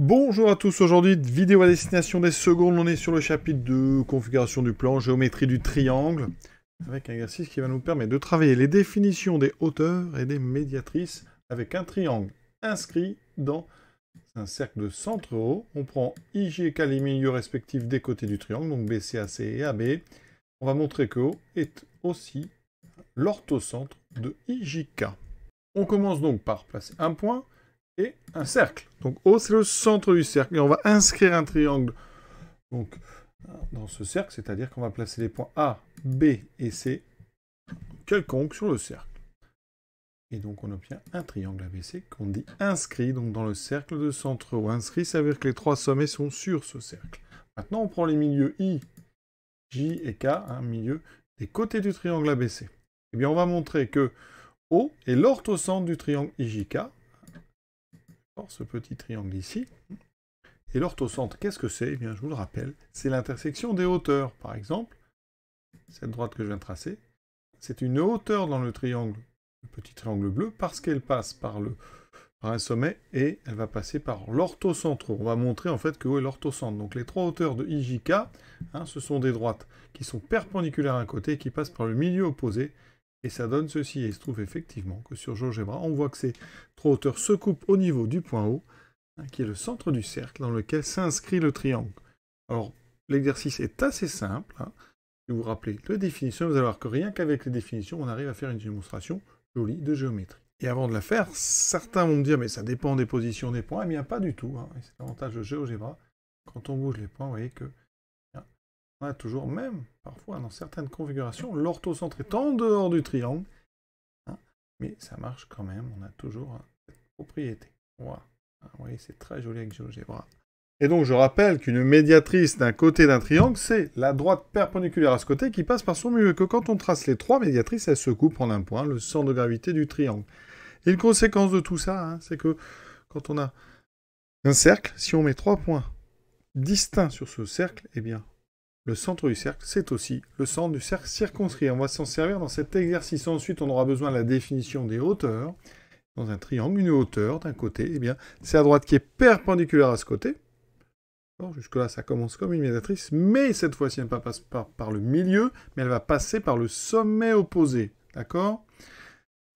Bonjour à tous, aujourd'hui vidéo à destination des secondes, on est sur le chapitre de configuration du plan, géométrie du triangle, avec un exercice qui va nous permettre de travailler les définitions des hauteurs et des médiatrices avec un triangle inscrit dans un cercle de centre haut On prend IG, K, les milieux respectifs des côtés du triangle, donc BCAC et AB. On va montrer que O est aussi l'orthocentre de IJK. On commence donc par placer un point, et un cercle. Donc O, c'est le centre du cercle. Et on va inscrire un triangle donc, dans ce cercle, c'est-à-dire qu'on va placer les points A, B et C quelconques sur le cercle. Et donc on obtient un triangle ABC qu'on dit inscrit, donc dans le cercle de centre O. Inscrit, ça veut dire que les trois sommets sont sur ce cercle. Maintenant, on prend les milieux I, J et K, un hein, milieu des côtés du triangle ABC. Eh bien, on va montrer que O est l'orthocentre du triangle IJK, ce petit triangle ici. Et l'orthocentre, qu'est-ce que c'est eh bien, je vous le rappelle, c'est l'intersection des hauteurs. Par exemple, cette droite que je viens de tracer, c'est une hauteur dans le triangle, le petit triangle bleu, parce qu'elle passe par, le, un sommet et elle va passer par l'orthocentre. On va montrer en fait que où est l'orthocentre. Donc les trois hauteurs de IJK, hein, ce sont des droites qui sont perpendiculaires à un côté et qui passent par le milieu opposé et ça donne ceci. Et il se trouve effectivement que sur GeoGebra, on voit que ces trois hauteurs se coupent au niveau du point haut, hein, qui est le centre du cercle dans lequel s'inscrit le triangle. Alors, l'exercice est assez simple. Hein. Si vous vous rappelez les définitions, vous allez voir que rien qu'avec les définitions, on arrive à faire une démonstration jolie de géométrie. Et avant de la faire, certains vont me dire, mais ça dépend des positions des points. Eh bien, pas du tout. Hein. C'est l'avantage de GeoGebra. Quand on bouge les points, vous voyez que on hein, a toujours même, parfois dans certaines configurations, l'orthocentre est en dehors du triangle. Hein, mais ça marche quand même, on a toujours cette propriété. Voilà. Ah, vous voyez, c'est très joli avec GeoGebra. Et donc je rappelle qu'une médiatrice d'un côté d'un triangle, c'est la droite perpendiculaire à ce côté qui passe par son milieu, que quand on trace les trois médiatrices, elles se coupent en un point, le centre de gravité du triangle. Et une conséquence de tout ça, hein, c'est que quand on a un cercle, si on met trois points distincts sur ce cercle, eh bien, le centre du cercle, c'est aussi le centre du cercle circonscrit. On va s'en servir dans cet exercice. Ensuite, on aura besoin de la définition des hauteurs. Dans un triangle, une hauteur d'un côté, eh bien, c'est la droite qui est perpendiculaire à ce côté. Jusque-là, ça commence comme une médiatrice, mais cette fois-ci, elle ne passe pas par le milieu, mais elle va passer par le sommet opposé. D'accord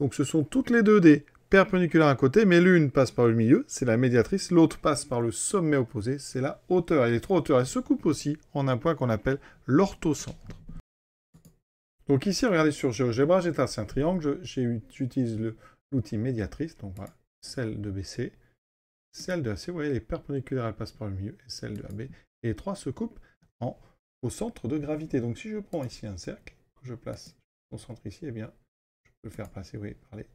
donc ce sont toutes les deux des perpendiculaire à côté, mais l'une passe par le milieu, c'est la médiatrice, l'autre passe par le sommet opposé, c'est la hauteur. Et les trois hauteurs, elles se coupent aussi en un point qu'on appelle l'orthocentre. Donc ici, regardez sur GeoGebra, j'ai tracé un triangle, j'utilise l'outil médiatrice, donc voilà, celle de BC, celle de AC, vous voyez, les perpendiculaires, elles passent par le milieu, et celle de AB, et les trois se coupent en, au centre de gravité. Donc si je prends ici un cercle, que je place au centre ici, et eh bien, je peux le faire passer, vous voyez, par les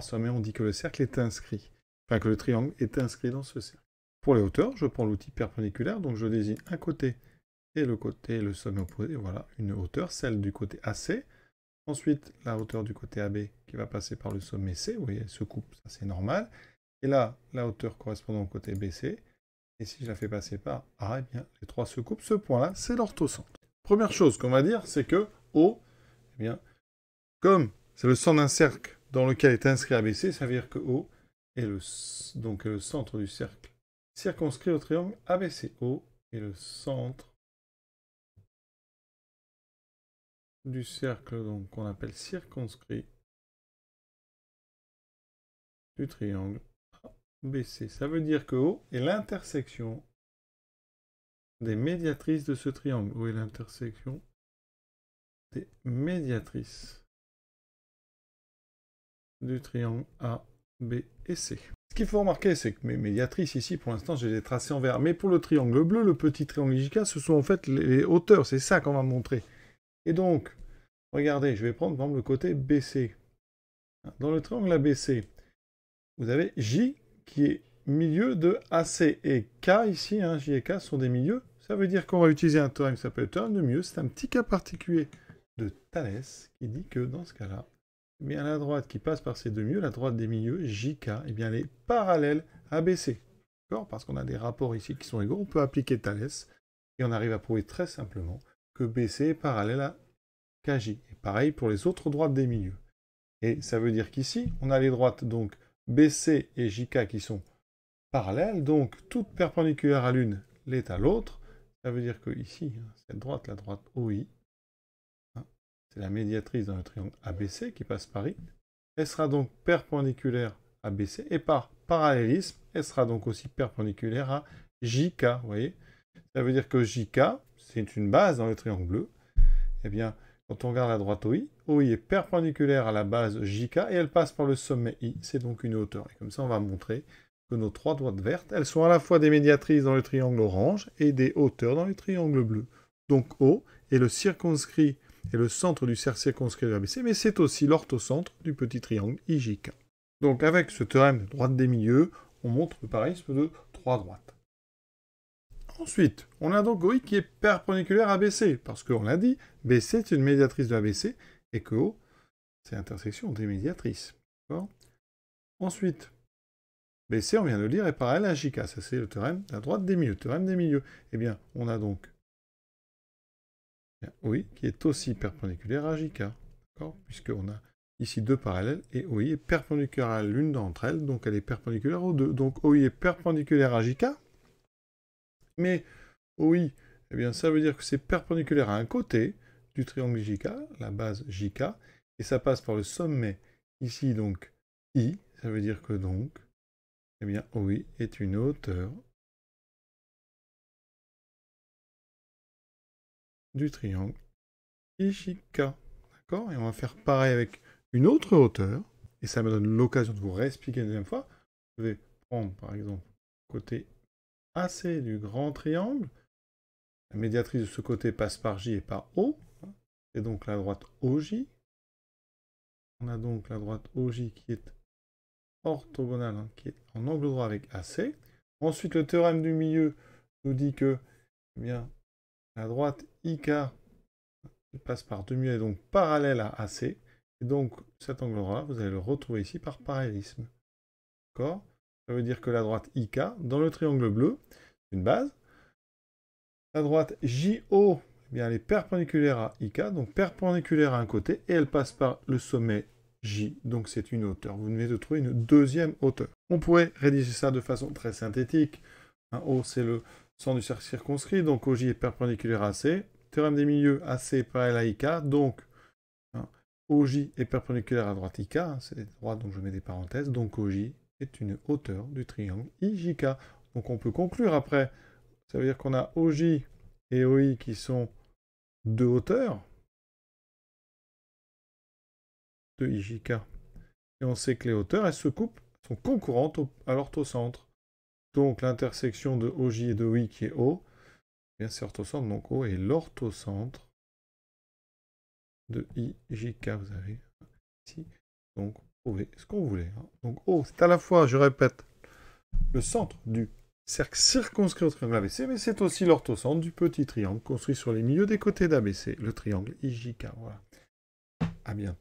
sommets, on dit que le cercle est inscrit. Enfin, que le triangle est inscrit dans ce cercle. Pour les hauteurs, je prends l'outil perpendiculaire, donc je désigne un côté et le côté, le sommet opposé, voilà, une hauteur, celle du côté AC. Ensuite, la hauteur du côté AB qui va passer par le sommet C, vous voyez, elle se coupe, ça c'est normal. Et là, la hauteur correspondant au côté BC. Et si je la fais passer par A, eh bien, les trois se coupent. Ce point-là, c'est l'orthocentre. Première chose qu'on va dire, c'est que O, eh bien, comme c'est le centre d'un cercle dans lequel est inscrit ABC, ça veut dire que O est le, euh, centre du cercle circonscrit au triangle ABC. O est le centre du cercle qu'on appelle circonscrit du triangle ABC. Ça veut dire que O est l'intersection des médiatrices de ce triangle. O est l'intersection des médiatrices du triangle A, B et C. Ce qu'il faut remarquer, c'est que mes médiatrices ici, pour l'instant, je les tracés en vert. Mais pour le triangle bleu, le petit triangle JK, ce sont en fait les hauteurs. C'est ça qu'on va montrer. Et donc, regardez, je vais prendre par exemple le côté BC. Dans le triangle ABC, vous avez J qui est milieu de AC et K ici. Hein. J et K sont des milieux. Ça veut dire qu'on va utiliser un théorème qui s'appelle théorème de mieux. C'est un petit cas particulier de Thalès qui dit que dans ce cas-là, mais à la droite qui passe par ces deux milieux, la droite des milieux, JK, eh bien, elle est parallèle à BC. Parce qu'on a des rapports ici qui sont égaux. On peut appliquer Thalès et on arrive à prouver très simplement que BC est parallèle à KJ. Et pareil pour les autres droites des milieux. Et ça veut dire qu'ici, on a les droites donc BC et JK qui sont parallèles, donc toutes perpendiculaires à l'une, l'est à l'autre. Ça veut dire que ici, hein, cette droite, la droite OI, c'est la médiatrice dans le triangle ABC qui passe par I. Elle sera donc perpendiculaire à BC et par parallélisme, elle sera donc aussi perpendiculaire à JK. Vous voyez Ça veut dire que JK, c'est une base dans le triangle bleu. Eh bien, quand on regarde la droite OI, OI est perpendiculaire à la base JK et elle passe par le sommet I. C'est donc une hauteur. Et comme ça, on va montrer que nos trois droites vertes, elles sont à la fois des médiatrices dans le triangle orange et des hauteurs dans le triangle bleu. Donc O est le circonscrit est le centre du cercle circonscrit de ABC, mais c'est aussi l'orthocentre du petit triangle IJK. Donc avec ce théorème de droite des milieux, on montre le parisme de trois droites. Ensuite, on a donc OI qui est perpendiculaire à BC, parce qu'on l'a dit, BC est une médiatrice de ABC, et que O, c'est l'intersection des médiatrices. Ensuite, BC, on vient de lire, est parallèle à JK, ça c'est le théorème de la droite des milieux, théorème des milieux. Eh bien, on a donc oui, qui est aussi perpendiculaire à JK. D'accord Puisqu'on a ici deux parallèles et OI est perpendiculaire à l'une d'entre elles, donc elle est perpendiculaire aux deux. Donc OI est perpendiculaire à JK, mais OI, eh bien, ça veut dire que c'est perpendiculaire à un côté du triangle JK, la base JK, et ça passe par le sommet ici, donc I, ça veut dire que donc, eh bien, OI est une hauteur du triangle Ishika. D'accord Et on va faire pareil avec une autre hauteur. Et ça me donne l'occasion de vous réexpliquer une deuxième fois. Je vais prendre par exemple côté AC du grand triangle. La médiatrice de ce côté passe par J et par O. et donc la droite OJ. On a donc la droite OJ qui est orthogonale, hein, qui est en angle droit avec AC. Ensuite, le théorème du milieu nous dit que eh bien, la droite IK passe par demi et donc parallèle à AC. Et donc cet angle là vous allez le retrouver ici par parallélisme. D'accord Ça veut dire que la droite IK, dans le triangle bleu, une base. La droite JO, eh bien, elle est perpendiculaire à IK, donc perpendiculaire à un côté, et elle passe par le sommet J, donc c'est une hauteur. Vous devez de trouver une deuxième hauteur. On pourrait rédiger ça de façon très synthétique. Un O, c'est le centre du cercle circonscrit, donc OJ est perpendiculaire à AC théorème des milieux, AC parallèle pareil à IK, donc hein, OJ est perpendiculaire à droite IK, hein, c'est droite donc je mets des parenthèses, donc OJ est une hauteur du triangle IJK. Donc on peut conclure après, ça veut dire qu'on a OJ et OI qui sont deux hauteurs, de IJK. Et on sait que les hauteurs, elles se coupent, sont concurrentes au, à l'orthocentre. Donc l'intersection de OJ et de OI qui est O, c'est orthocentre, donc O est l'orthocentre de IJK, vous avez ici. Donc, trouver ce qu'on voulait. Hein. Donc, O, oh, c'est à la fois, je répète, le centre du cercle circonscrit au triangle ABC, mais c'est aussi l'orthocentre du petit triangle construit sur les milieux des côtés d'ABC, le triangle IJK. Voilà. À bientôt.